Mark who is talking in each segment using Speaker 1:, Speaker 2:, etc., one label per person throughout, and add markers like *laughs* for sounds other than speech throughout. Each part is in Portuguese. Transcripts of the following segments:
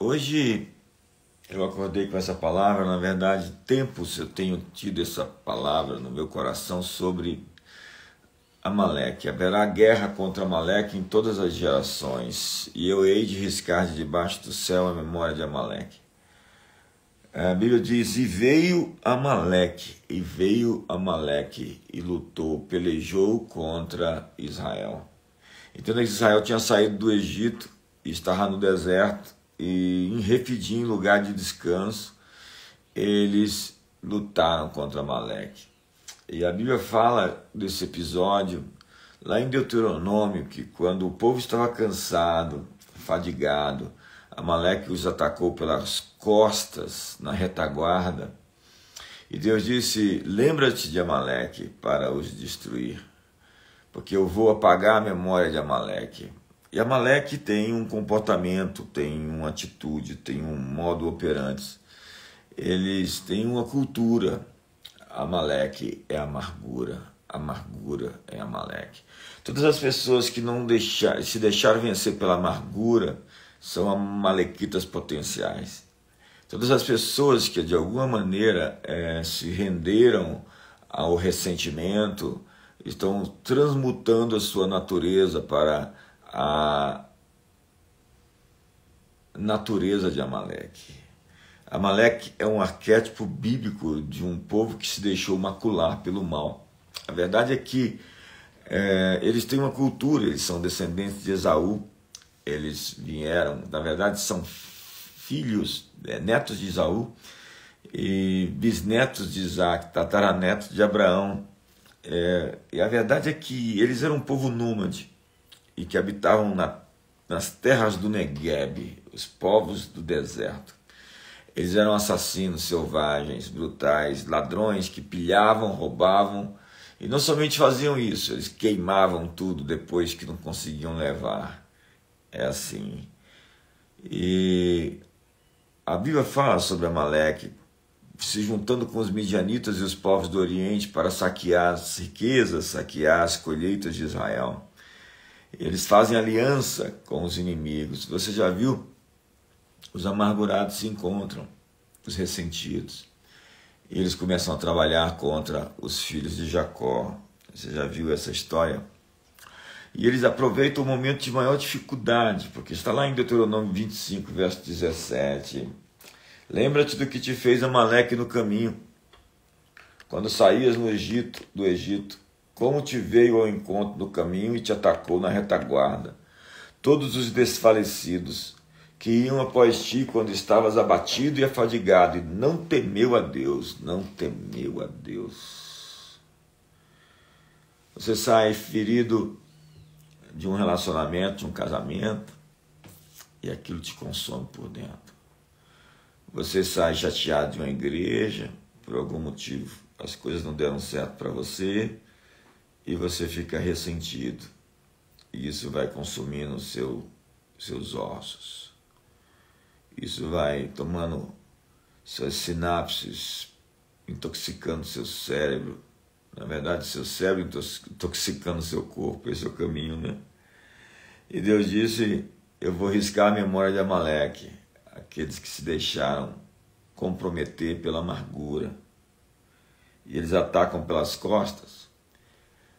Speaker 1: Hoje eu acordei com essa palavra, na verdade, tempos eu tenho tido essa palavra no meu coração sobre Amaleque. Haverá guerra contra Amaleque em todas as gerações, e eu hei de riscar de debaixo do céu a memória de Amaleque. É, a Bíblia diz: E veio Amaleque, e veio Amaleque, e lutou, pelejou contra Israel. Então, Israel tinha saído do Egito e estava no deserto e em Refidim, lugar de descanso, eles lutaram contra Amaleque. E a Bíblia fala desse episódio lá em Deuteronômio, que quando o povo estava cansado, fadigado, Amaleque os atacou pelas costas, na retaguarda, e Deus disse: Lembra-te de Amaleque para os destruir, porque eu vou apagar a memória de Amaleque. E Amaleque tem um comportamento, tem uma atitude, tem um modo operante. Eles têm uma cultura. Amaleque é amargura, amargura é Amaleque. Todas as pessoas que não deixar, se deixaram vencer pela amargura são amalequitas potenciais. Todas as pessoas que de alguma maneira é, se renderam ao ressentimento estão transmutando a sua natureza para a natureza de Amaleque. Amaleque é um arquétipo bíblico de um povo que se deixou macular pelo mal. A verdade é que é, eles têm uma cultura, eles são descendentes de Esaú, eles vieram, na verdade, são filhos, é, netos de Esaú e bisnetos de Isaac, tataranetos de Abraão. É, e a verdade é que eles eram um povo nômade e que habitavam na, nas terras do Negueb, os povos do deserto. Eles eram assassinos selvagens, brutais, ladrões que pilhavam, roubavam e não somente faziam isso, eles queimavam tudo depois que não conseguiam levar. É assim. E a Bíblia fala sobre Amaleque se juntando com os midianitas e os povos do Oriente para saquear as riquezas, saquear as colheitas de Israel. Eles fazem aliança com os inimigos. Você já viu? Os amargurados se encontram, os ressentidos. Eles começam a trabalhar contra os filhos de Jacó. Você já viu essa história? E eles aproveitam o momento de maior dificuldade, porque está lá em Deuteronômio 25, verso 17. Lembra-te do que te fez Amaleque no caminho, quando saías no Egito, do Egito, como te veio ao encontro no caminho e te atacou na retaguarda. Todos os desfalecidos que iam após ti quando estavas abatido e afadigado, e não temeu a Deus, não temeu a Deus. Você sai ferido de um relacionamento, de um casamento, e aquilo te consome por dentro. Você sai chateado de uma igreja, por algum motivo as coisas não deram certo para você, e você fica ressentido. E isso vai consumindo seu, seus ossos. Isso vai tomando suas sinapses, intoxicando seu cérebro. Na verdade, seu cérebro intoxicando seu corpo. Esse é o caminho, né? E Deus disse: Eu vou riscar a memória de Amaleque, aqueles que se deixaram comprometer pela amargura. E eles atacam pelas costas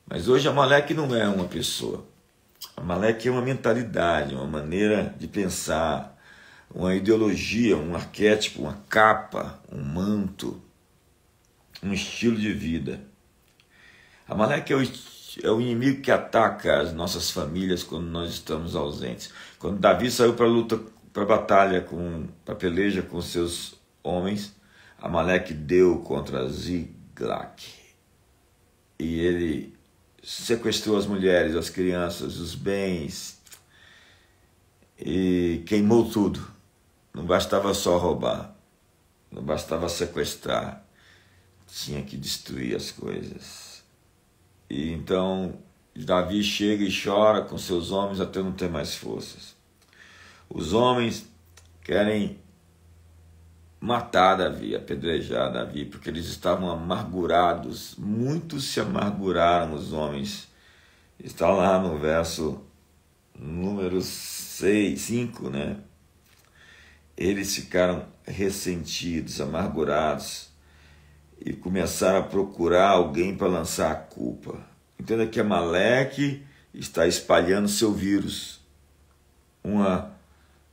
Speaker 1: mas hoje Amaleque não é uma pessoa. Amaleque é uma mentalidade, uma maneira de pensar, uma ideologia, um arquétipo, uma capa, um manto, um estilo de vida. Amaleque é o, é o inimigo que ataca as nossas famílias quando nós estamos ausentes. Quando Davi saiu para a luta, para a batalha, para a peleja com seus homens, Amaleque deu contra Ziglac. E ele sequestrou as mulheres, as crianças, os bens e queimou tudo. Não bastava só roubar, não bastava sequestrar, tinha que destruir as coisas. E então Davi chega e chora com seus homens até não ter mais forças. Os homens querem matar Davi, apedrejar Davi, porque eles estavam amargurados, muitos se amarguraram os homens. Está lá no verso número 6, 5, né? Eles ficaram ressentidos, amargurados e começaram a procurar alguém para lançar a culpa. Entenda que Amaleque está espalhando seu vírus, uma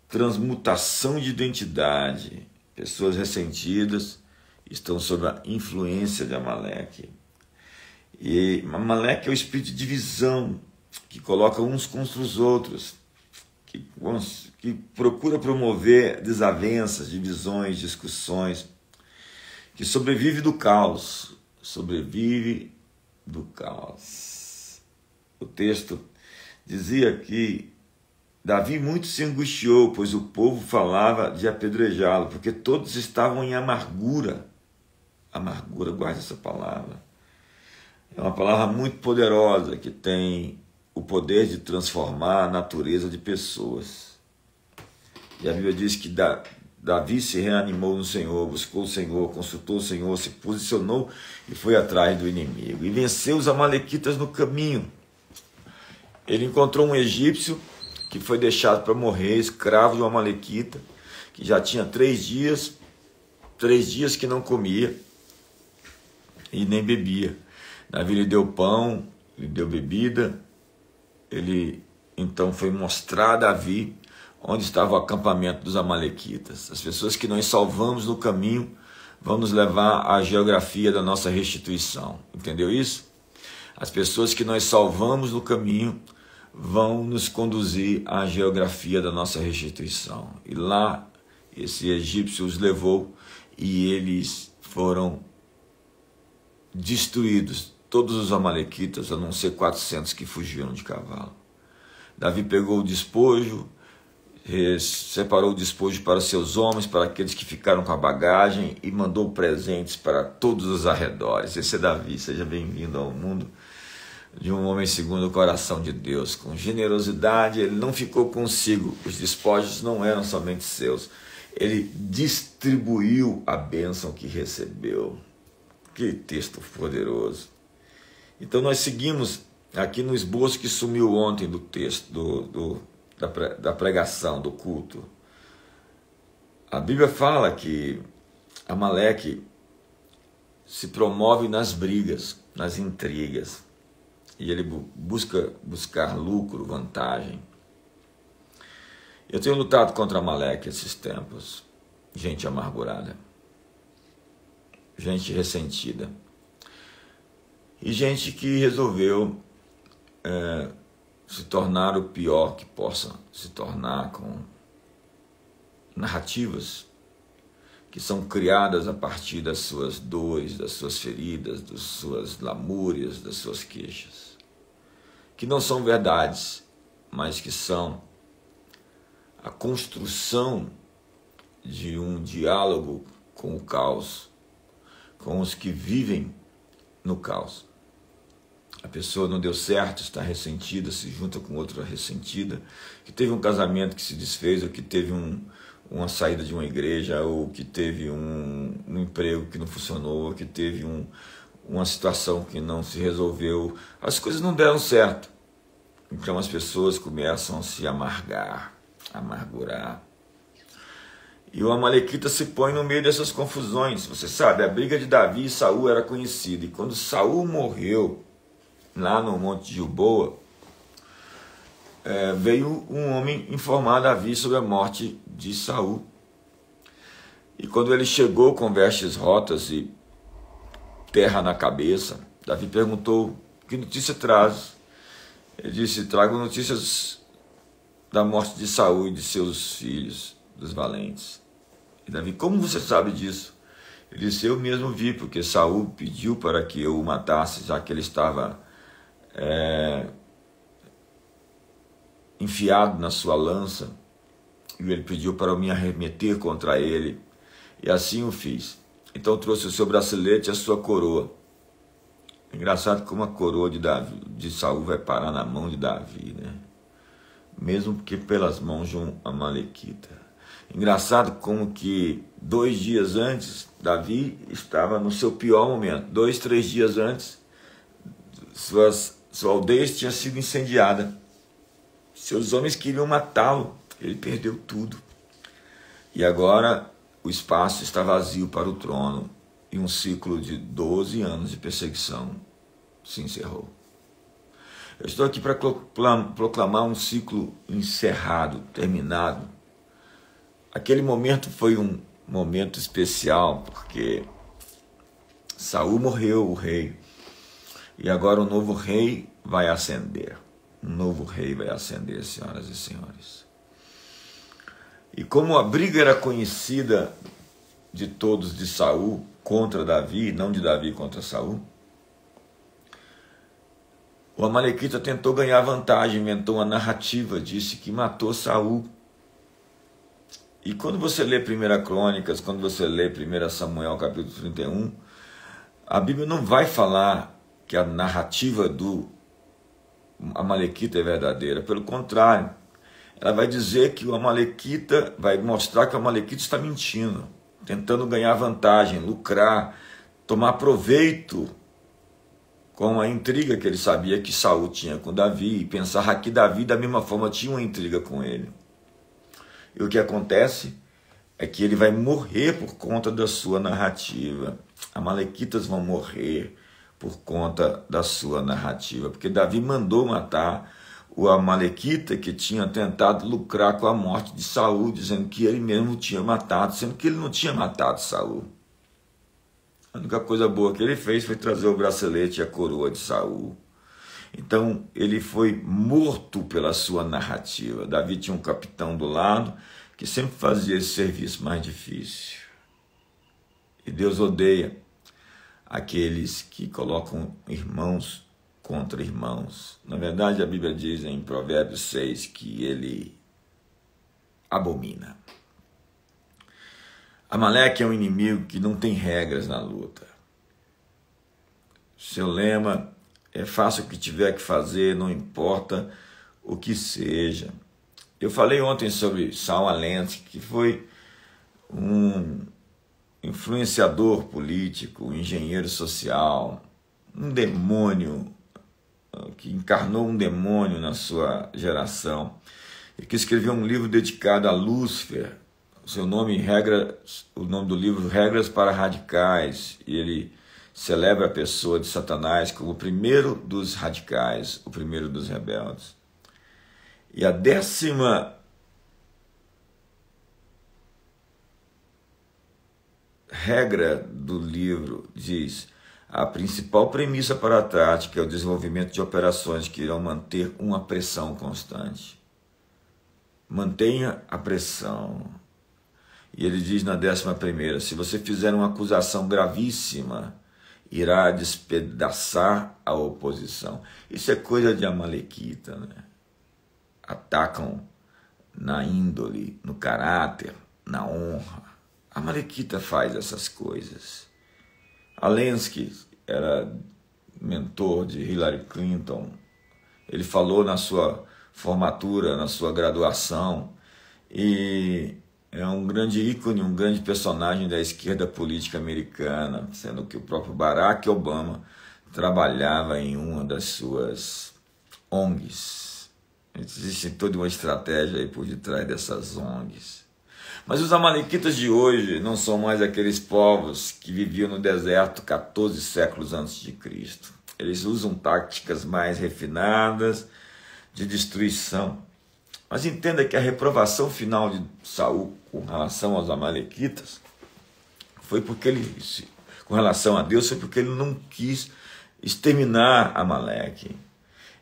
Speaker 1: transmutação de identidade Pessoas ressentidas estão sob a influência de Amaleque. E Amaleque é o espírito de divisão que coloca uns contra os outros, que, que procura promover desavenças, divisões, discussões, que sobrevive do caos, sobrevive do caos. O texto dizia que Davi muito se angustiou, pois o povo falava de apedrejá-lo, porque todos estavam em amargura. Amargura, guarda essa palavra. É uma palavra muito poderosa que tem o poder de transformar a natureza de pessoas. E a Bíblia diz que Davi se reanimou no Senhor, buscou o Senhor, consultou o Senhor, se posicionou e foi atrás do inimigo. E venceu os Amalequitas no caminho. Ele encontrou um egípcio que foi deixado para morrer, escravo de uma malequita, que já tinha três dias, três dias que não comia e nem bebia. Davi lhe deu pão, lhe deu bebida, ele então foi mostrar a Davi onde estava o acampamento dos Amalequitas. As pessoas que nós salvamos no caminho vamos levar à geografia da nossa restituição. Entendeu isso? As pessoas que nós salvamos no caminho vão nos conduzir à geografia da nossa restituição. E lá esse egípcio os levou e eles foram destruídos, todos os amalequitas, a não ser 400 que fugiram de cavalo. Davi pegou o despojo, eh, separou o despojo para seus homens, para aqueles que ficaram com a bagagem e mandou presentes para todos os arredores. Esse é Davi, seja bem-vindo ao mundo de um homem segundo o coração de Deus. Com generosidade, ele não ficou consigo. Os despojos não eram somente seus. Ele distribuiu a bênção que recebeu. Que texto poderoso. Então nós seguimos aqui no esboço que sumiu ontem do texto, do, do da, pre, da pregação, do culto. A Bíblia fala que Amaleque se promove nas brigas, nas intrigas e ele busca buscar lucro, vantagem. Eu tenho lutado contra Maleque esses tempos. Gente amargurada, gente ressentida e gente que resolveu é, se tornar o pior que possa se tornar com narrativas que são criadas a partir das suas dores, das suas feridas, das suas lamúrias, das suas queixas que não são verdades, mas que são a construção de um diálogo com o caos, com os que vivem no caos. A pessoa não deu certo, está ressentida, se junta com outra ressentida, que teve um casamento que se desfez, ou que teve um, uma saída de uma igreja, ou que teve um, um emprego que não funcionou, ou que teve um, uma situação que não se resolveu, as coisas não deram certo. Então as pessoas começam a se amargar, amargurar. E o Amalequita se põe no meio dessas confusões. Você sabe, a briga de Davi e Saul era conhecida. E quando Saul morreu lá no Monte de Gilboa, é, veio um homem informar Davi sobre a morte de Saul. E quando ele chegou com vestes rotas e terra na cabeça. Davi perguntou: Que notícia traz? Ele disse: Trago notícias da morte de Saul e de seus filhos, dos valentes. E Davi: Como você sabe disso? Ele disse: Eu mesmo vi, porque Saul pediu para que eu o matasse, já que ele estava é, enfiado na sua lança. E ele pediu para eu me arremeter contra ele. E assim o fiz. Então trouxe o seu bracelete e a sua coroa. É engraçado como a coroa de, Davi, de Saul vai parar na mão de Davi, né? Mesmo que pelas mãos de um amalequita. Engraçado como que dois dias antes, Davi estava no seu pior momento. Dois, três dias antes, suas, sua aldeia tinha sido incendiada. Seus homens queriam matá-lo. Ele perdeu tudo. E agora o espaço está vazio para o trono e um ciclo de 12 anos de perseguição se encerrou. Eu estou aqui para proclamar um ciclo encerrado, terminado. Aquele momento foi um momento especial, porque Saul morreu, o rei, e agora o um novo rei vai ascender. Um novo rei vai ascender, senhoras e senhores. E como a briga era conhecida de todos de Saul contra Davi, não de Davi contra Saul, o Amalequita tentou ganhar vantagem, inventou uma narrativa, disse que matou Saul. E quando você lê 1 Crônicas, quando você lê 1 Samuel capítulo 31, a Bíblia não vai falar que a narrativa do Amalequita é verdadeira. Pelo contrário, ela vai dizer que o Amalequita, vai mostrar que o Amalequita está mentindo, tentando ganhar vantagem, lucrar, tomar proveito com a intriga que ele sabia que Saul tinha com Davi e pensar que Davi da mesma forma tinha uma intriga com ele. E o que acontece é que ele vai morrer por conta da sua narrativa. Amalequitas vão morrer por conta da sua narrativa, porque Davi mandou matar o Amalequita, que tinha tentado lucrar com a morte de Saul, dizendo que ele mesmo tinha matado, sendo que ele não tinha matado Saul. A única coisa boa que ele fez foi trazer o bracelete e a coroa de Saul. Então ele foi morto pela sua narrativa. Davi tinha um capitão do lado que sempre fazia esse serviço mais difícil. E Deus odeia aqueles que colocam irmãos contra irmãos. Na verdade, a Bíblia diz em Provérbios 6 que ele abomina. Amaleque é um inimigo que não tem regras na luta. Seu lema é faça o que tiver que fazer, não importa o que seja. Eu falei ontem sobre Sal Alente, que foi um influenciador político, um engenheiro social, um demônio que encarnou um demônio na sua geração e que escreveu um livro dedicado a Lúcifer. Seu nome regra, o nome do livro Regras para Radicais, e ele celebra a pessoa de Satanás como o primeiro dos radicais, o primeiro dos rebeldes. E a décima regra do livro diz: a principal premissa para a tática é o desenvolvimento de operações que irão manter uma pressão constante. Mantenha a pressão. E ele diz na décima primeira: se você fizer uma acusação gravíssima, irá despedaçar a oposição. Isso é coisa de Amalequita, né? Atacam na índole, no caráter, na honra. A Amalequita faz essas coisas. Alensky era mentor de Hillary Clinton. Ele falou na sua formatura, na sua graduação, e é um grande ícone, um grande personagem da esquerda política americana, sendo que o próprio Barack Obama trabalhava em uma das suas ONGs. Existe toda uma estratégia aí por detrás dessas ONGs. Mas os amalequitas de hoje não são mais aqueles povos que viviam no deserto 14 séculos antes de Cristo. Eles usam táticas mais refinadas de destruição. Mas entenda que a reprovação final de Saul com relação aos amalequitas foi porque ele com relação a Deus foi porque ele não quis exterminar Amaleque.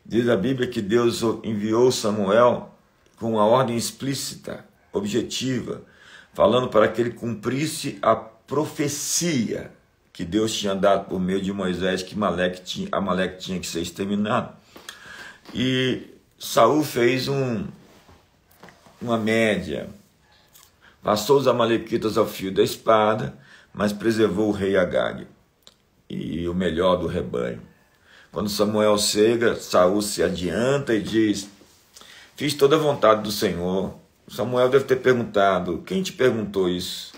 Speaker 1: Diz a Bíblia que Deus enviou Samuel com uma ordem explícita, objetiva, falando para que ele cumprisse a profecia que Deus tinha dado por meio de Moisés que Maleque tinha, tinha que ser exterminado. E Saul fez um, uma média, passou os amalequitas ao fio da espada, mas preservou o rei Agag e o melhor do rebanho. Quando Samuel chega, Saul se adianta e diz: Fiz toda a vontade do Senhor Samuel deve ter perguntado: quem te perguntou isso?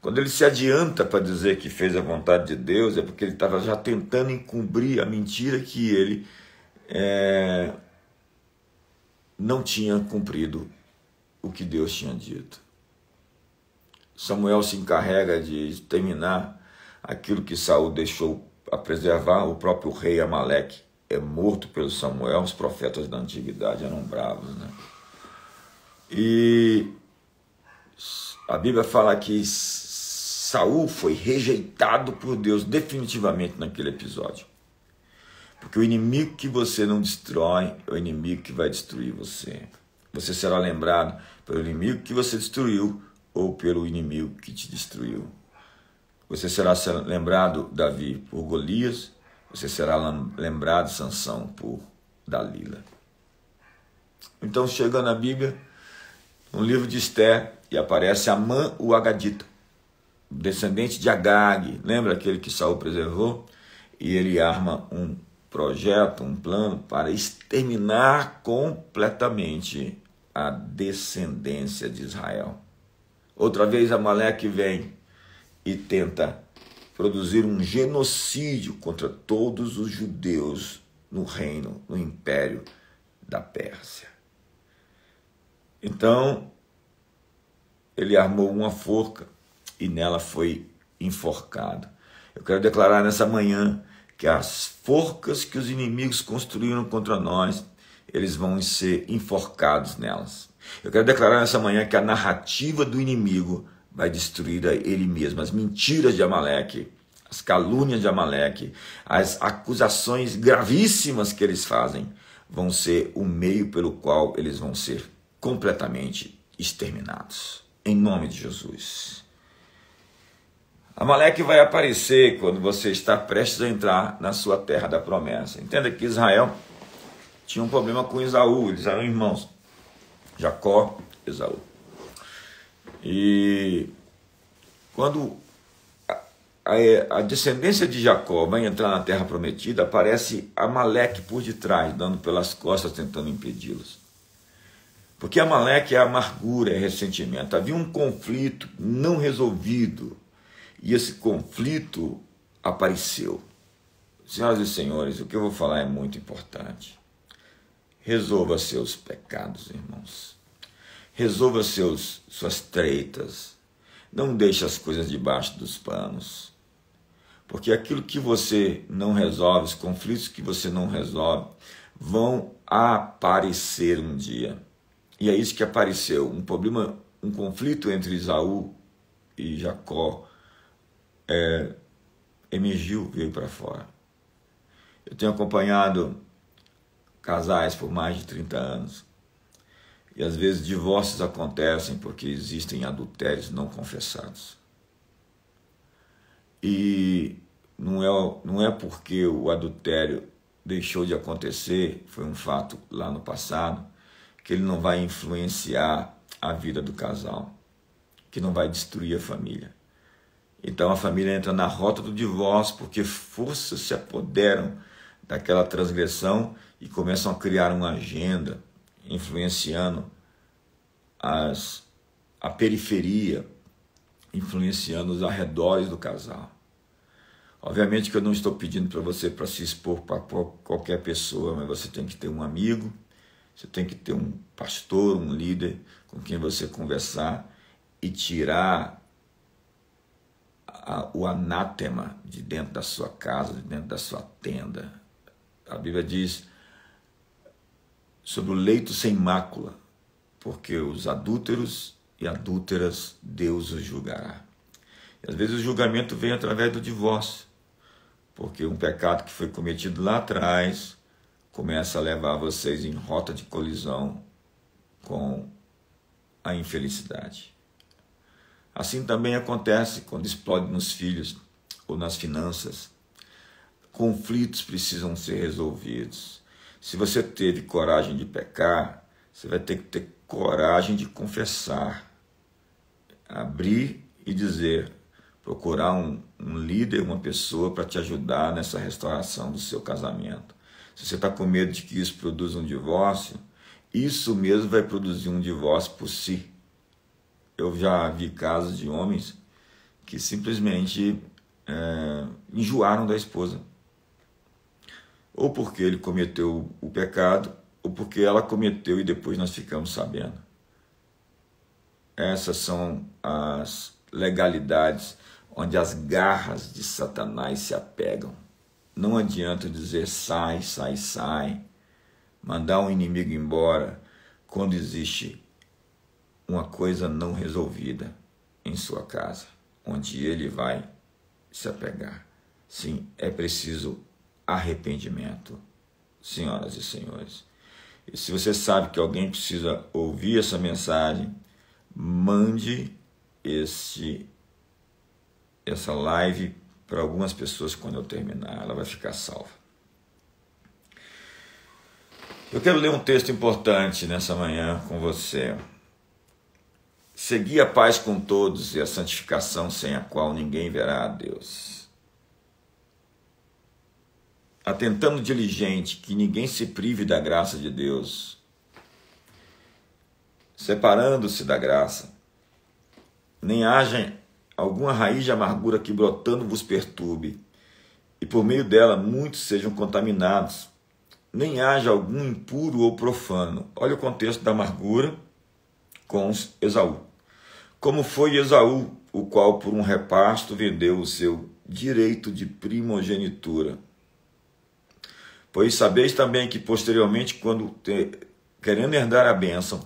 Speaker 1: Quando ele se adianta para dizer que fez a vontade de Deus, é porque ele estava já tentando encobrir a mentira que ele é, não tinha cumprido o que Deus tinha dito. Samuel se encarrega de terminar aquilo que Saul deixou a preservar. O próprio rei Amaleque é morto pelo Samuel. Os profetas da antiguidade eram bravos, né? E a Bíblia fala que Saul foi rejeitado por Deus definitivamente naquele episódio. Porque o inimigo que você não destrói é o inimigo que vai destruir você. Você será lembrado pelo inimigo que você destruiu ou pelo inimigo que te destruiu. Você será lembrado, Davi, por Golias. Você será lembrado, Sansão, por Dalila. Então chegando na Bíblia no livro de Esther, e aparece Amã o Agadita, descendente de Agag, lembra aquele que Saul preservou? E ele arma um projeto, um plano para exterminar completamente a descendência de Israel. Outra vez Amaleque vem e tenta produzir um genocídio contra todos os judeus no reino, no império da Pérsia. Então, ele armou uma forca e nela foi enforcado. Eu quero declarar nessa manhã que as forcas que os inimigos construíram contra nós, eles vão ser enforcados nelas. Eu quero declarar nessa manhã que a narrativa do inimigo vai destruir a ele mesmo. As mentiras de Amaleque, as calúnias de Amaleque, as acusações gravíssimas que eles fazem vão ser o meio pelo qual eles vão ser completamente exterminados. Em nome de Jesus. Amaleque vai aparecer quando você está prestes a entrar na sua terra da promessa. Entenda que Israel tinha um problema com Esaú, eles eram irmãos. Jacó, Esaú. E quando a, descendência de Jacó vai entrar na terra prometida, aparece Amaleque por detrás, dando pelas costas, tentando impedi-los. Porque Amaleque é amargura, é ressentimento. Havia um conflito não resolvido. E esse conflito apareceu. Senhoras e senhores, o que eu vou falar é muito importante. Resolva seus pecados, irmãos. Resolva seus, suas treitas. Não deixe as coisas debaixo dos panos. Porque aquilo que você não resolve, os conflitos que você não resolve, vão aparecer um dia. E é isso que apareceu, um problema, um conflito entre Isaú e Jacó é, emergiu, veio para fora. Eu tenho acompanhado casais por mais de 30 anos. E às vezes divórcios acontecem porque existem adultérios não confessados. E não é, não é porque o adultério deixou de acontecer, foi um fato lá no passado, que ele não vai influenciar a vida do casal, que não vai destruir a família. Então a família entra na rota do divórcio porque forças se apoderam daquela transgressão e começam a criar uma agenda influenciando as, a periferia, influenciando os arredores do casal. Obviamente que eu não estou pedindo para você para se expor para qualquer pessoa, mas você tem que ter um amigo, você tem que ter um pastor, um líder com quem você conversar e tirar a, o anátema de dentro da sua casa, de dentro da sua tenda. A Bíblia diz sobre o leito sem mácula, porque os adúlteros e adúlteras Deus os julgará. E às vezes o julgamento vem através do divórcio, porque um pecado que foi cometido lá atrás começa a levar vocês em rota de colisão com a infelicidade. Assim também acontece quando explode nos filhos ou nas finanças. Conflitos precisam ser resolvidos. Se você teve coragem de pecar, você vai ter que ter coragem de confessar, abrir e dizer, procurar um, um líder, uma pessoa para te ajudar nessa restauração do seu casamento se você está com medo de que isso produza um divórcio, isso mesmo vai produzir um divórcio por si. Eu já vi casos de homens que simplesmente é, enjoaram da esposa. Ou porque ele cometeu o pecado, ou porque ela cometeu e depois nós ficamos sabendo. Essas são as legalidades onde as garras de Satanás se apegam. Não adianta dizer sai, sai, sai, mandar um inimigo embora quando existe uma coisa não resolvida em sua casa, onde ele vai se apegar. Sim, é preciso arrependimento, senhoras e senhores. E se você sabe que alguém precisa ouvir essa mensagem, mande esse essa live para algumas pessoas quando eu terminar, ela vai ficar salva. Eu quero ler um texto importante nessa manhã com você. Segui a paz com todos e a santificação sem a qual ninguém verá a Deus. Atentando diligente que ninguém se prive da graça de Deus, separando-se da graça, nem haja alguma raiz de amargura que brotando vos perturbe, e por meio dela muitos sejam contaminados, nem haja algum impuro ou profano. Olha o contexto da amargura com Esaú. Como foi Esaú, o qual por um repasto vendeu o seu direito de primogenitura. Pois sabeis também que posteriormente, quando te, querendo herdar a bênção,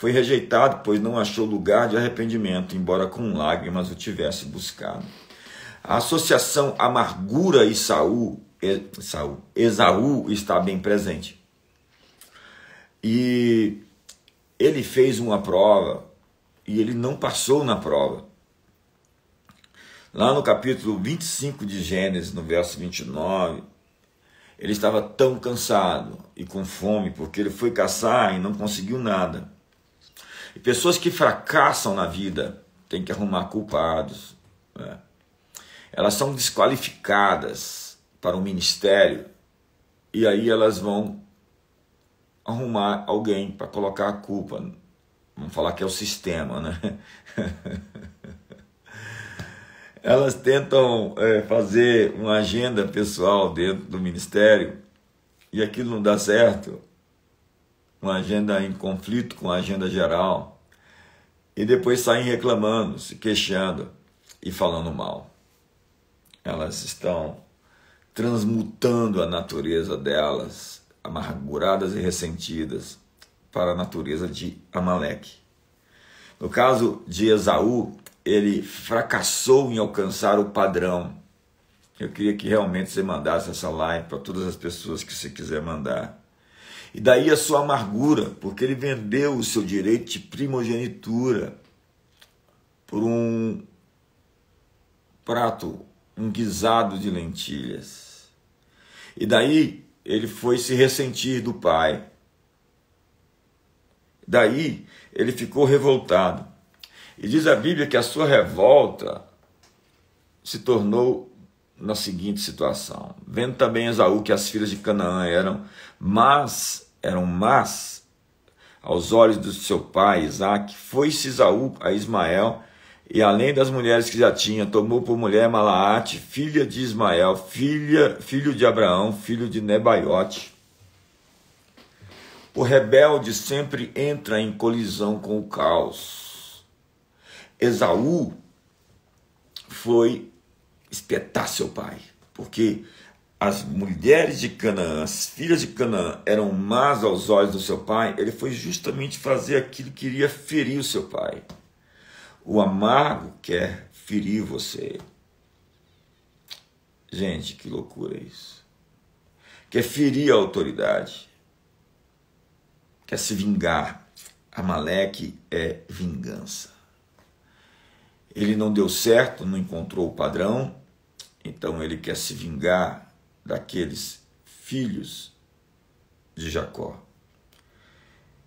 Speaker 1: foi rejeitado, pois não achou lugar de arrependimento, embora com lágrimas o tivesse buscado. A associação amargura e Saul, Saul, Esaú está bem presente. E ele fez uma prova e ele não passou na prova. Lá no capítulo 25 de Gênesis, no verso 29, ele estava tão cansado e com fome porque ele foi caçar e não conseguiu nada. E pessoas que fracassam na vida têm que arrumar culpados. Né? Elas são desqualificadas para o ministério e aí elas vão arrumar alguém para colocar a culpa. Vamos falar que é o sistema, né? *laughs* elas tentam é, fazer uma agenda pessoal dentro do ministério e aquilo não dá certo uma agenda em conflito com a agenda geral, e depois saem reclamando, se queixando e falando mal. Elas estão transmutando a natureza delas, amarguradas e ressentidas, para a natureza de Amaleque. No caso de Esaú, ele fracassou em alcançar o padrão. Eu queria que realmente você mandasse essa live para todas as pessoas que você quiser mandar. E daí a sua amargura, porque ele vendeu o seu direito de primogenitura por um prato, um guisado de lentilhas. E daí ele foi se ressentir do pai. Daí ele ficou revoltado. E diz a Bíblia que a sua revolta se tornou na seguinte situação: vendo também Esaú que as filhas de Canaã eram mas eram más aos olhos do seu pai Isaac, foi-se Esaú a Ismael, e além das mulheres que já tinha, tomou por mulher Malaate, filha de Ismael, filha, filho de Abraão, filho de Nebaiote. O rebelde sempre entra em colisão com o caos. Esaú foi espetar seu pai, porque as mulheres de Canaã, as filhas de Canaã, eram más aos olhos do seu pai, ele foi justamente fazer aquilo que iria ferir o seu pai. O amargo quer ferir você. Gente, que loucura é isso. Quer ferir a autoridade. Quer se vingar. Amaleque é vingança. Ele não deu certo, não encontrou o padrão, então ele quer se vingar daqueles filhos de Jacó.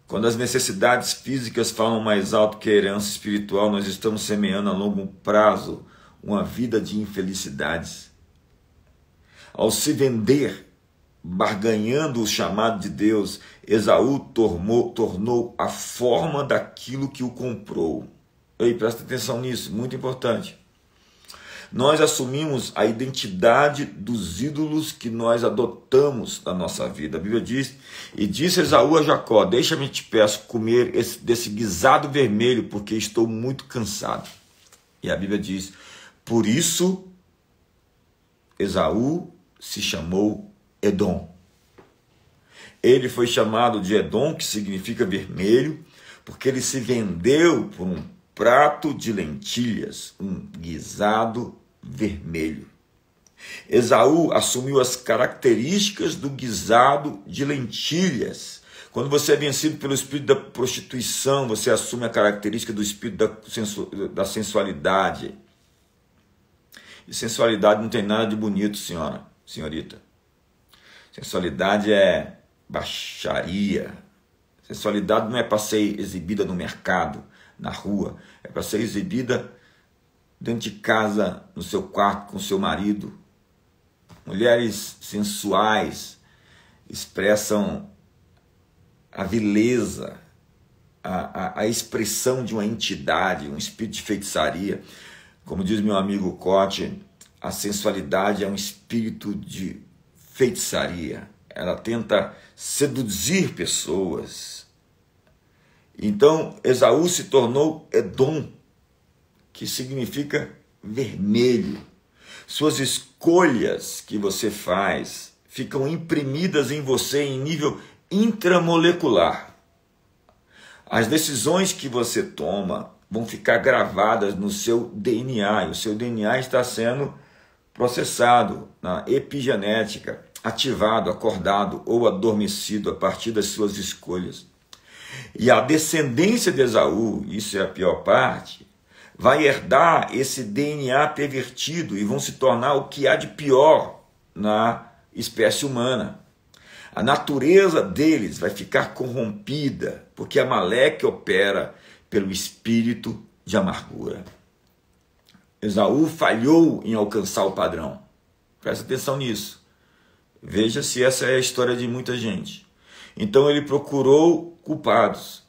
Speaker 1: Quando as necessidades físicas falam mais alto que a herança espiritual, nós estamos semeando a longo prazo uma vida de infelicidades. Ao se vender, barganhando o chamado de Deus, Esaú tornou, tornou a forma daquilo que o comprou. Ei, presta atenção nisso, muito importante. Nós assumimos a identidade dos ídolos que nós adotamos na nossa vida. A Bíblia diz: E disse Esaú a Jacó: Deixa-me, te peço, comer esse, desse guisado vermelho, porque estou muito cansado. E a Bíblia diz: Por isso Esaú se chamou Edom. Ele foi chamado de Edom, que significa vermelho, porque ele se vendeu por um prato de lentilhas, um guisado vermelho. Esaú assumiu as características do guisado de lentilhas. Quando você é vencido pelo espírito da prostituição, você assume a característica do espírito da, sensu, da sensualidade. E sensualidade não tem nada de bonito, senhora, senhorita. Sensualidade é baixaria. Sensualidade não é para ser exibida no mercado, na rua. É para ser exibida dentro de casa, no seu quarto, com seu marido. Mulheres sensuais expressam a vileza, a, a, a expressão de uma entidade, um espírito de feitiçaria. Como diz meu amigo Cote, a sensualidade é um espírito de feitiçaria. Ela tenta seduzir pessoas. Então Esaú se tornou Edom, que significa vermelho. Suas escolhas que você faz ficam imprimidas em você em nível intramolecular. As decisões que você toma vão ficar gravadas no seu DNA, e o seu DNA está sendo processado na epigenética, ativado, acordado ou adormecido a partir das suas escolhas. E a descendência de Esaú, isso é a pior parte, vai herdar esse DNA pervertido e vão se tornar o que há de pior na espécie humana. A natureza deles vai ficar corrompida, porque Amaleque opera pelo espírito de amargura. Esaú falhou em alcançar o padrão. Presta atenção nisso. Veja se essa é a história de muita gente. Então ele procurou culpados.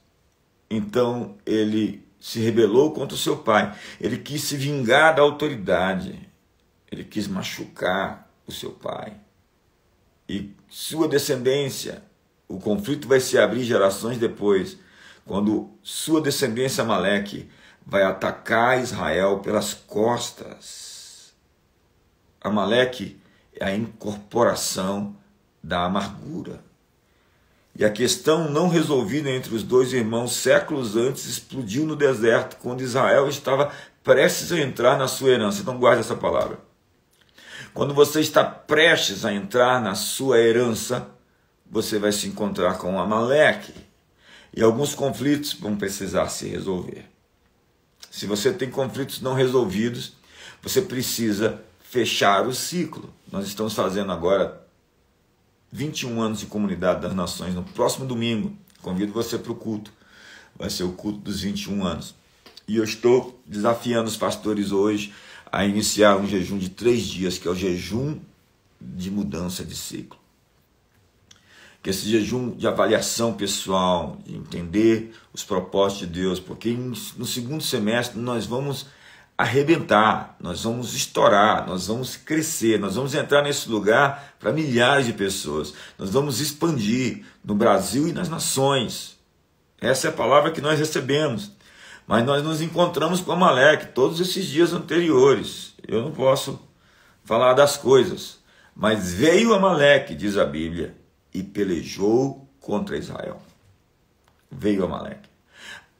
Speaker 1: Então ele se rebelou contra o seu pai. Ele quis se vingar da autoridade. Ele quis machucar o seu pai. E sua descendência, o conflito vai se abrir gerações depois, quando sua descendência Maleque vai atacar Israel pelas costas. Amaleque é a incorporação da amargura. E a questão não resolvida entre os dois irmãos séculos antes explodiu no deserto, quando Israel estava prestes a entrar na sua herança. Então guarde essa palavra. Quando você está prestes a entrar na sua herança, você vai se encontrar com Amaleque. E alguns conflitos vão precisar se resolver. Se você tem conflitos não resolvidos, você precisa fechar o ciclo. Nós estamos fazendo agora 21 anos de Comunidade das Nações, no próximo domingo. Convido você para o culto. Vai ser o culto dos 21 anos. E eu estou desafiando os pastores hoje a iniciar um jejum de três dias, que é o jejum de mudança de ciclo. Que esse jejum de avaliação pessoal, de entender os propósitos de Deus, porque no segundo semestre nós vamos arrebentar, nós vamos estourar, nós vamos crescer, nós vamos entrar nesse lugar para milhares de pessoas, nós vamos expandir no Brasil e nas nações. Essa é a palavra que nós recebemos. Mas nós nos encontramos com Amaleque todos esses dias anteriores. Eu não posso falar das coisas. Mas veio Amaleque, diz a Bíblia, e pelejou contra Israel. Veio Amaleque.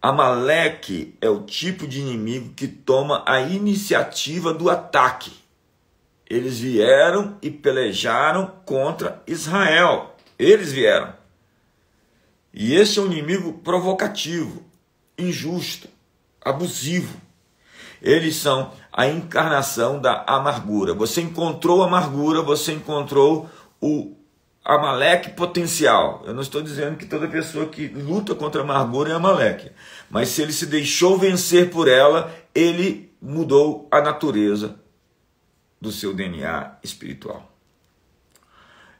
Speaker 1: Amaleque é o tipo de inimigo que toma a iniciativa do ataque. Eles vieram e pelejaram contra Israel. Eles vieram. E esse é um inimigo provocativo, injusto, abusivo. Eles são a encarnação da amargura. Você encontrou a amargura, você encontrou o Amaleque potencial. Eu não estou dizendo que toda pessoa que luta contra a amargura é Amaleque. Mas se ele se deixou vencer por ela, ele mudou a natureza do seu DNA espiritual.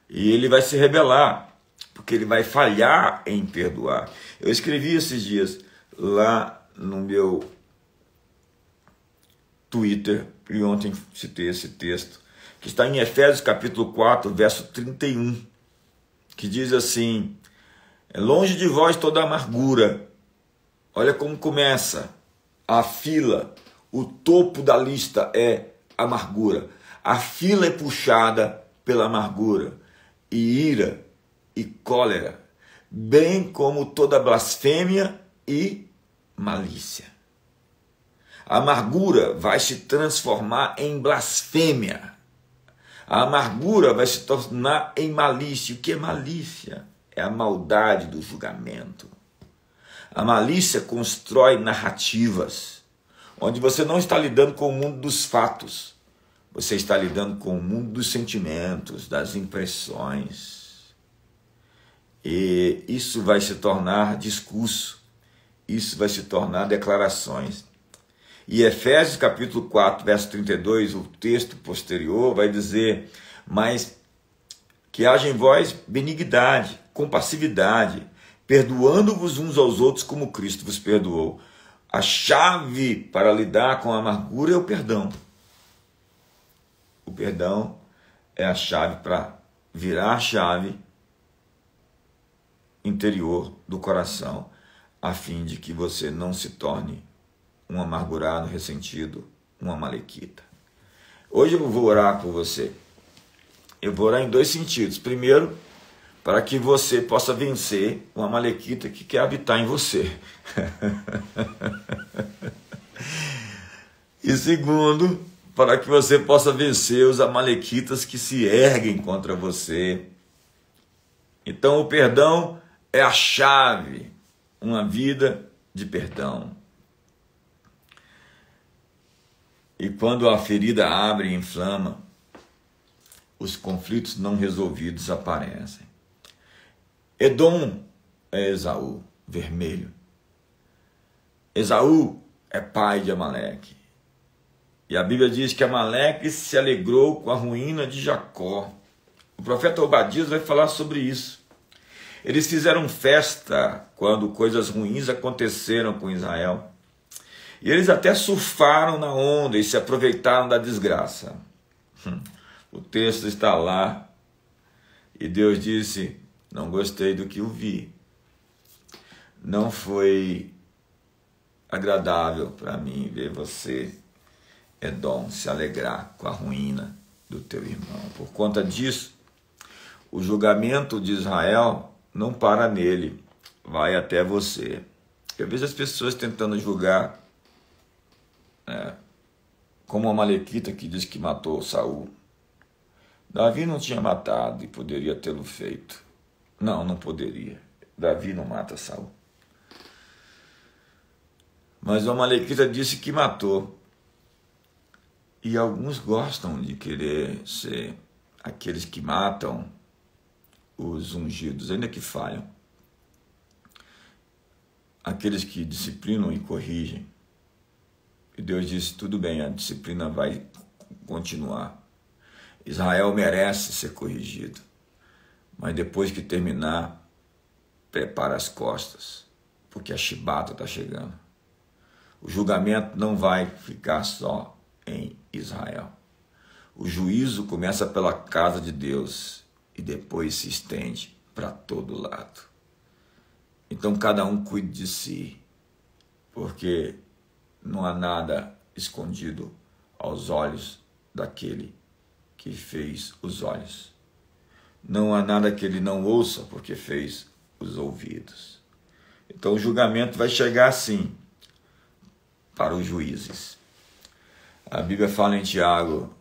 Speaker 1: E ele vai se rebelar, porque ele vai falhar em perdoar. Eu escrevi esses dias lá no meu Twitter, e ontem citei esse texto, que está em Efésios capítulo 4, verso 31 que diz assim: é Longe de vós toda amargura. Olha como começa a fila, o topo da lista é amargura. A fila é puxada pela amargura, e ira e cólera, bem como toda blasfêmia e malícia. A amargura vai se transformar em blasfêmia. A amargura vai se tornar em malícia. O que é malícia? É a maldade do julgamento. A malícia constrói narrativas, onde você não está lidando com o mundo dos fatos, você está lidando com o mundo dos sentimentos, das impressões. E isso vai se tornar discurso, isso vai se tornar declarações. E Efésios capítulo 4, verso 32, o texto posterior, vai dizer: Mas que haja em vós benignidade, compassividade, perdoando-vos uns aos outros como Cristo vos perdoou. A chave para lidar com a amargura é o perdão. O perdão é a chave para virar a chave interior do coração, a fim de que você não se torne um amargurado, ressentido, uma malequita. Hoje eu vou orar por você. Eu vou orar em dois sentidos. Primeiro, para que você possa vencer uma malequita que quer habitar em você. *laughs* e segundo, para que você possa vencer os amalequitas que se erguem contra você. Então, o perdão é a chave, uma vida de perdão. E quando a ferida abre e inflama, os conflitos não resolvidos aparecem. Edom é Esaú, vermelho. Esaú é pai de Amaleque. E a Bíblia diz que Amaleque se alegrou com a ruína de Jacó. O profeta Obadias vai falar sobre isso. Eles fizeram festa quando coisas ruins aconteceram com Israel. E eles até surfaram na onda e se aproveitaram da desgraça. Hum. O texto está lá. E Deus disse: Não gostei do que eu vi. Não foi agradável para mim ver você, Edom, se alegrar com a ruína do teu irmão. Por conta disso, o julgamento de Israel não para nele, vai até você. Eu vejo as pessoas tentando julgar né? como a Malequita que diz que matou Saul. Davi não tinha matado e poderia tê-lo feito. Não, não poderia. Davi não mata Saul. Mas a Malequita disse que matou. E alguns gostam de querer ser aqueles que matam os ungidos, ainda que falham. Aqueles que disciplinam e corrigem. E Deus disse: tudo bem, a disciplina vai continuar. Israel merece ser corrigido, mas depois que terminar, prepara as costas, porque a chibata está chegando. O julgamento não vai ficar só em Israel. O juízo começa pela casa de Deus e depois se estende para todo lado. Então cada um cuide de si, porque não há nada escondido aos olhos daquele que fez os olhos. Não há nada que ele não ouça, porque fez os ouvidos. Então o julgamento vai chegar assim para os juízes. A Bíblia fala em Tiago: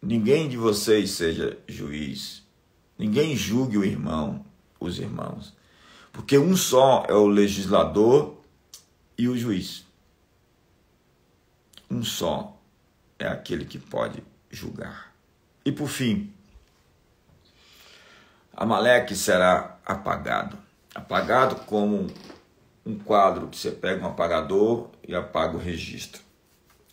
Speaker 1: ninguém de vocês seja juiz, ninguém julgue o irmão, os irmãos, porque um só é o legislador e o juiz. Um só é aquele que pode julgar. E por fim, Amaleque será apagado. Apagado como um quadro que você pega um apagador e apaga o registro.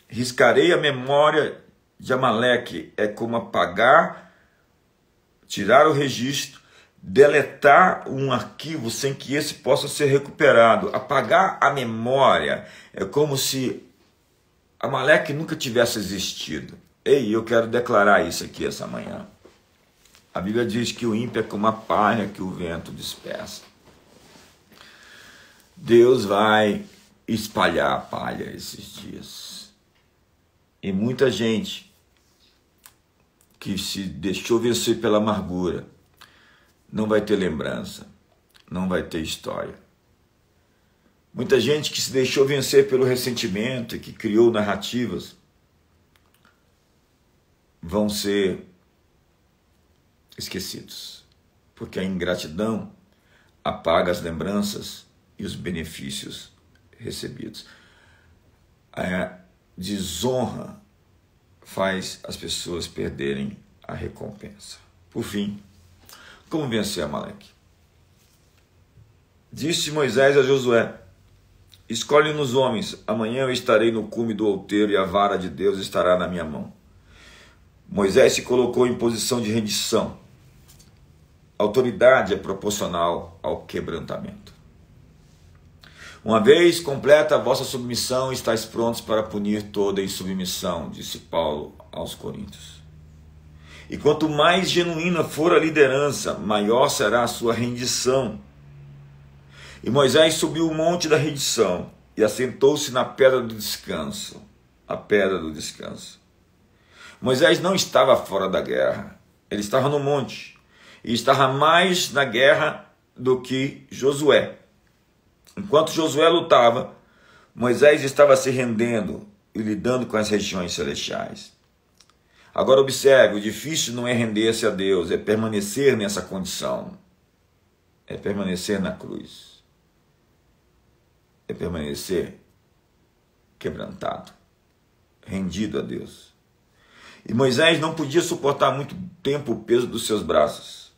Speaker 1: Riscarei a memória de Amaleque. É como apagar, tirar o registro, deletar um arquivo sem que esse possa ser recuperado. Apagar a memória é como se Amaleque nunca tivesse existido. Ei, eu quero declarar isso aqui essa manhã. A Bíblia diz que o ímpio é como a palha que o vento dispersa. Deus vai espalhar a palha esses dias. E muita gente que se deixou vencer pela amargura não vai ter lembrança, não vai ter história. Muita gente que se deixou vencer pelo ressentimento e que criou narrativas vão ser esquecidos, porque a ingratidão apaga as lembranças e os benefícios recebidos. A desonra faz as pessoas perderem a recompensa. Por fim, como vencer Amaleque? Disse Moisés a Josué: Escolhe-nos homens, amanhã eu estarei no cume do outeiro e a vara de Deus estará na minha mão. Moisés se colocou em posição de rendição. Autoridade é proporcional ao quebrantamento. Uma vez completa a vossa submissão, estáis prontos para punir toda insubmissão, disse Paulo aos Coríntios. E quanto mais genuína for a liderança, maior será a sua rendição e Moisés subiu o monte da redição e assentou-se na pedra do descanso, a pedra do descanso. Moisés não estava fora da guerra, ele estava no monte e estava mais na guerra do que Josué. Enquanto Josué lutava, Moisés estava se rendendo e lidando com as regiões celestiais. Agora observe, o difícil não é render-se a Deus, é permanecer nessa condição, é permanecer na cruz é permanecer quebrantado, rendido a Deus. E Moisés não podia suportar muito tempo o peso dos seus braços.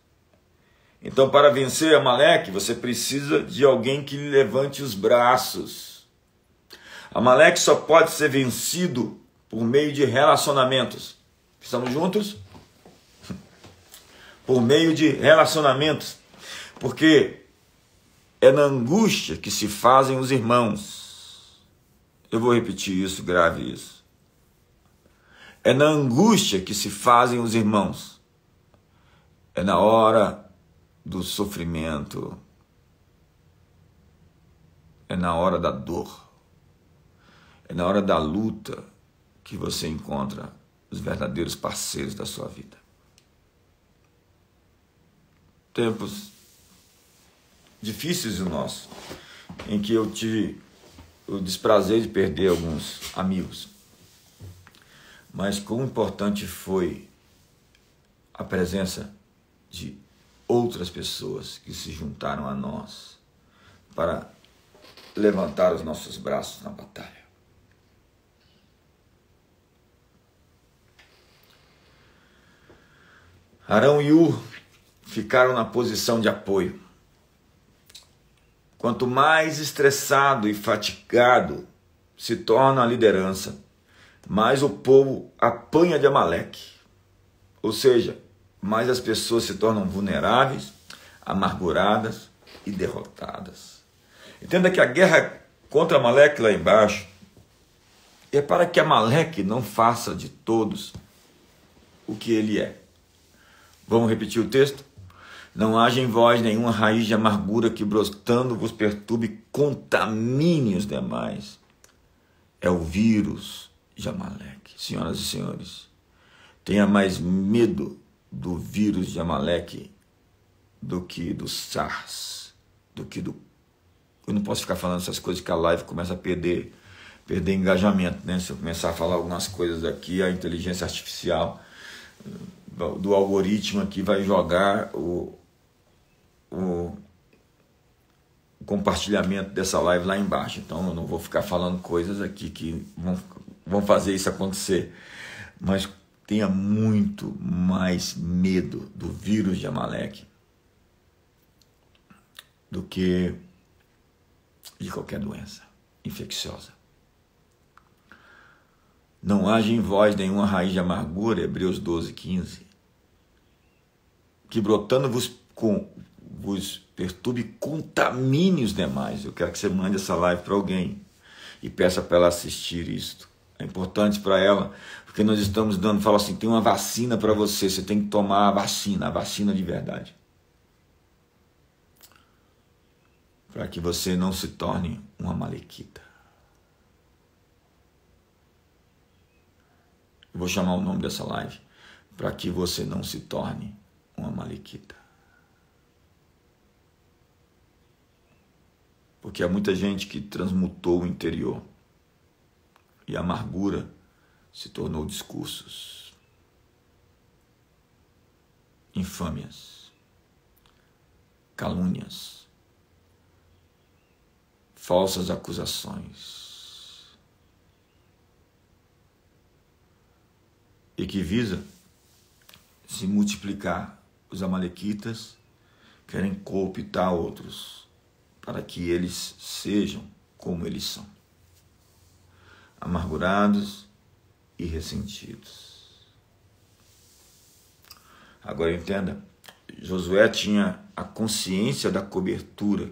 Speaker 1: Então, para vencer Amaleque, você precisa de alguém que lhe levante os braços. Amaleque só pode ser vencido por meio de relacionamentos. Estamos juntos? *laughs* Por meio de relacionamentos. Porque é na angústia que se fazem os irmãos. Eu vou repetir isso, grave isso. É na angústia que se fazem os irmãos. É na hora do sofrimento. É na hora da dor. É na hora da luta que você encontra os verdadeiros parceiros da sua vida. Tempos difíceis o nosso, em que eu tive o desprazer de perder alguns amigos. Mas quão importante foi a presença de outras pessoas que se juntaram a nós para levantar os nossos braços na batalha. Arão e U ficaram na posição de apoio. Quanto mais estressado e fatigado se torna a liderança, mais o povo apanha de Amaleque. Ou seja, mais as pessoas se tornam vulneráveis, amarguradas e derrotadas. Entenda que a guerra contra Amaleque lá embaixo é para que Amaleque não faça de todos o que ele é. Vamos repetir o texto? Não haja em vós nenhuma raiz de amargura que brotando vos perturbe contamine os demais. É o vírus de Amaleque. Senhoras e senhores, tenha mais medo do vírus de Amaleque do que do SARS, do que do... Eu não posso ficar falando essas coisas que a live começa a perder, perder engajamento, né? Se eu começar a falar algumas coisas aqui, a inteligência artificial do algoritmo aqui vai jogar o, o compartilhamento dessa live lá embaixo. Então eu não vou ficar falando coisas aqui que vão, vão fazer isso acontecer. Mas tenha muito mais medo do vírus de Amaleque do que de qualquer doença infecciosa. Não haja em vós nenhuma raiz de amargura, Hebreus 12, 15, que brotando-vos com vos perturbe, contamine os demais. Eu quero que você mande essa live para alguém e peça para ela assistir isto. É importante para ela, porque nós estamos dando, fala assim, tem uma vacina para você, você tem que tomar a vacina, a vacina de verdade. Para que você não se torne uma malequita. Eu vou chamar o nome dessa live, para que você não se torne uma malequita. Porque há muita gente que transmutou o interior e a amargura se tornou discursos, infâmias, calúnias, falsas acusações. E que visa se multiplicar. Os amalequitas querem cooptar outros para que eles sejam como eles são amargurados e ressentidos. Agora entenda, Josué tinha a consciência da cobertura.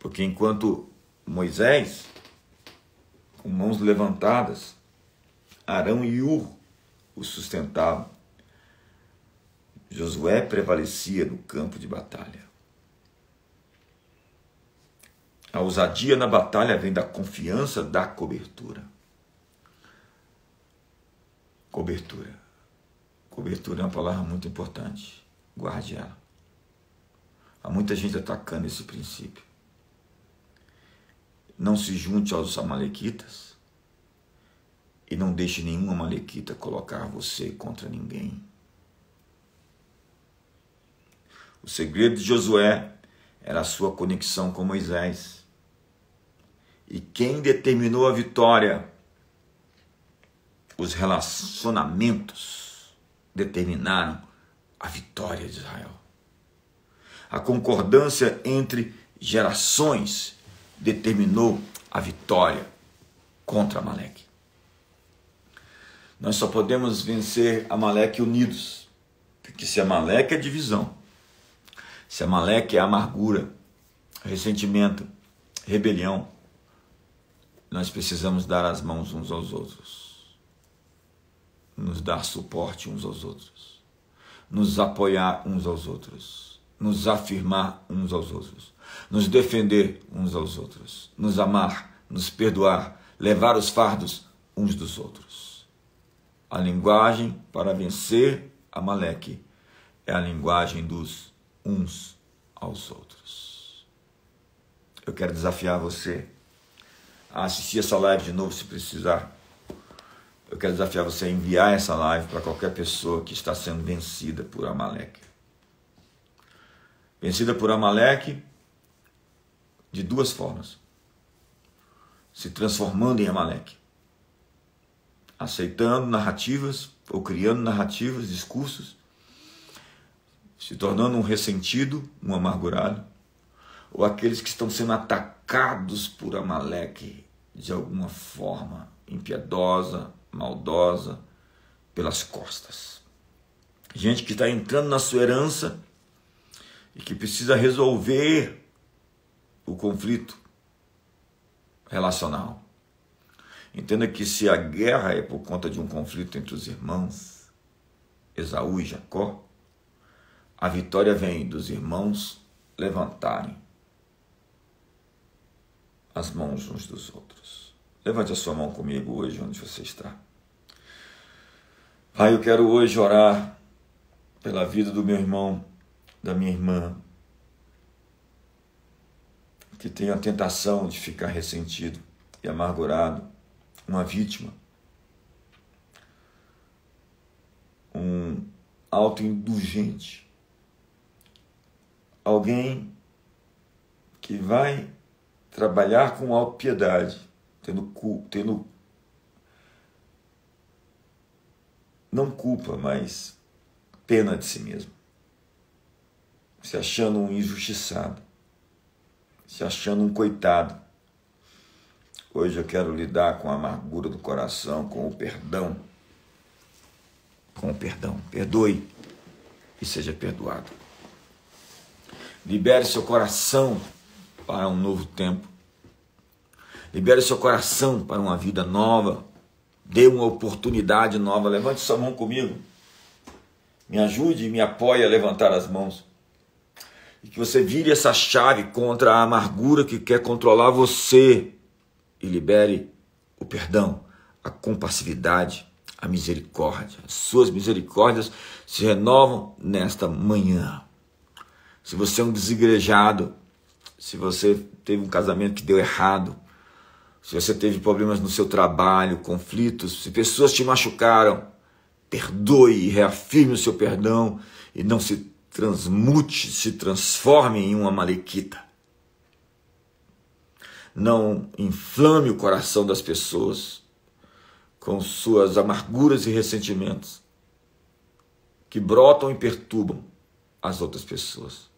Speaker 1: Porque enquanto Moisés, com mãos levantadas, Arão e Ur o sustentavam, Josué prevalecia no campo de batalha. A ousadia na batalha vem da confiança da cobertura. Cobertura. Cobertura é uma palavra muito importante. Guarde ela. Há muita gente atacando esse princípio. Não se junte aos amalequitas e não deixe nenhuma malequita colocar você contra ninguém. O segredo de Josué era a sua conexão com Moisés. E quem determinou a vitória? Os relacionamentos determinaram a vitória de Israel. A concordância entre gerações determinou a vitória contra Amaleque. Nós só podemos vencer Amaleque unidos, porque se Amaleque é divisão, se Amaleque é amargura, ressentimento, rebelião, nós precisamos dar as mãos uns aos outros, nos dar suporte uns aos outros, nos apoiar uns aos outros, nos afirmar uns aos outros, nos defender uns aos outros, nos amar, nos perdoar, levar os fardos uns dos outros. A linguagem para vencer a Maleque é a linguagem dos uns aos outros. Eu quero desafiar você a assistir essa live de novo se precisar. Eu quero desafiar você a enviar essa live para qualquer pessoa que está sendo vencida por Amaleque. Vencida por Amaleque de duas formas. Se transformando em Amaleque. Aceitando narrativas ou criando narrativas, discursos, se tornando um ressentido, um amargurado, ou aqueles que estão sendo atacados tocados por Amaleque de alguma forma impiedosa, maldosa, pelas costas. Gente que está entrando na sua herança e que precisa resolver o conflito relacional. Entenda que se a guerra é por conta de um conflito entre os irmãos, Esaú e Jacó, a vitória vem dos irmãos levantarem as mãos uns dos outros. Levante a sua mão comigo hoje, onde você está. Pai, eu quero hoje orar pela vida do meu irmão, da minha irmã, que tem a tentação de ficar ressentido e amargurado, uma vítima, um autoindulgente, alguém que vai trabalhar com a piedade, tendo, tendo não culpa, mas pena de si mesmo, se achando um injustiçado, se achando um coitado. Hoje eu quero lidar com a amargura do coração, com o perdão. Com o perdão. Perdoe e seja perdoado. Libere seu coração para um novo tempo. Libere seu coração para uma vida nova. Dê uma oportunidade nova. Levante sua mão comigo. Me ajude e me apoie a levantar as mãos. E que você vire essa chave contra a amargura que quer controlar você. E libere o perdão, a compassividade, a misericórdia. As suas misericórdias se renovam nesta manhã. Se você é um desigrejado, se você teve um casamento que deu errado, se você teve problemas no seu trabalho, conflitos, se pessoas te machucaram, perdoe e reafirme o seu perdão e não se transmute, se transforme em uma malequita. Não inflame o coração das pessoas com suas amarguras e ressentimentos que brotam e perturbam as outras pessoas.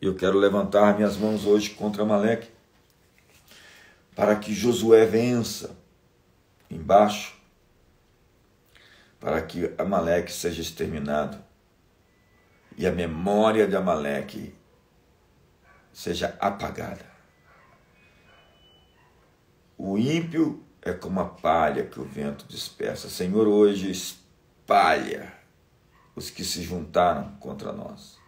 Speaker 1: Eu quero levantar minhas mãos hoje contra Amaleque, para que Josué vença embaixo, para que Amaleque seja exterminado e a memória de Amaleque seja apagada. O ímpio é como a palha que o vento dispersa. Senhor, hoje espalha os que se juntaram contra nós.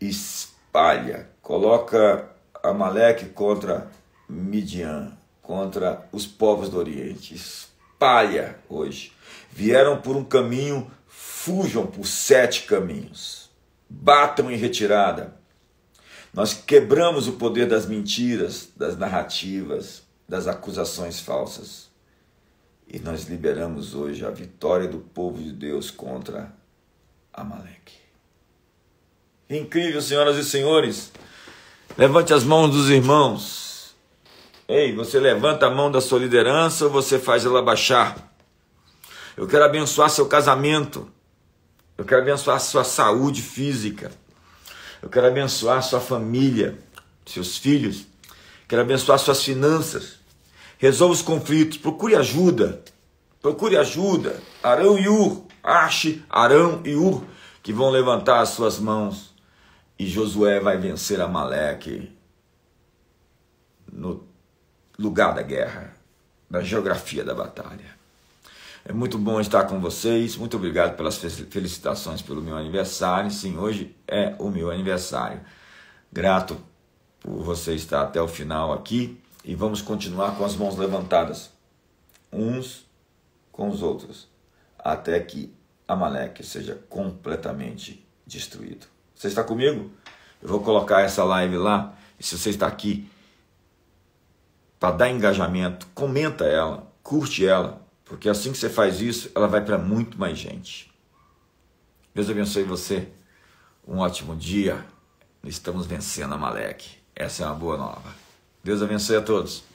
Speaker 1: Espalha espalha, coloca Amaleque contra Midian, contra os povos do Oriente. Espalha hoje. Vieram por um caminho, fujam por sete caminhos. Batam em retirada. Nós quebramos o poder das mentiras, das narrativas, das acusações falsas. E nós liberamos hoje a vitória do povo de Deus contra Amaleque. Incrível, senhoras e senhores. Levante as mãos dos irmãos. Ei, você levanta a mão da sua liderança ou você faz ela baixar? Eu quero abençoar seu casamento. Eu quero abençoar sua saúde física. Eu quero abençoar sua família, seus filhos. Quero abençoar suas finanças. Resolva os conflitos. Procure ajuda. Procure ajuda. Arão e Ur. Ache Arão e Ur que vão levantar as suas mãos e Josué vai vencer Amaleque no lugar da guerra, na geografia da batalha. É muito bom estar com vocês. Muito obrigado pelas felicitações pelo meu aniversário. Sim, hoje é o meu aniversário. Grato por você estar até o final aqui e vamos continuar com as mãos levantadas, uns com os outros, até que Amaleque seja completamente destruído. Você está comigo? Eu vou colocar essa live lá. E se você está aqui para dar engajamento, comenta ela, curte ela, porque assim que você faz isso, ela vai para muito mais gente. Deus abençoe você. Um ótimo dia. Estamos vencendo a Malek. Essa é uma boa nova. Deus abençoe a todos.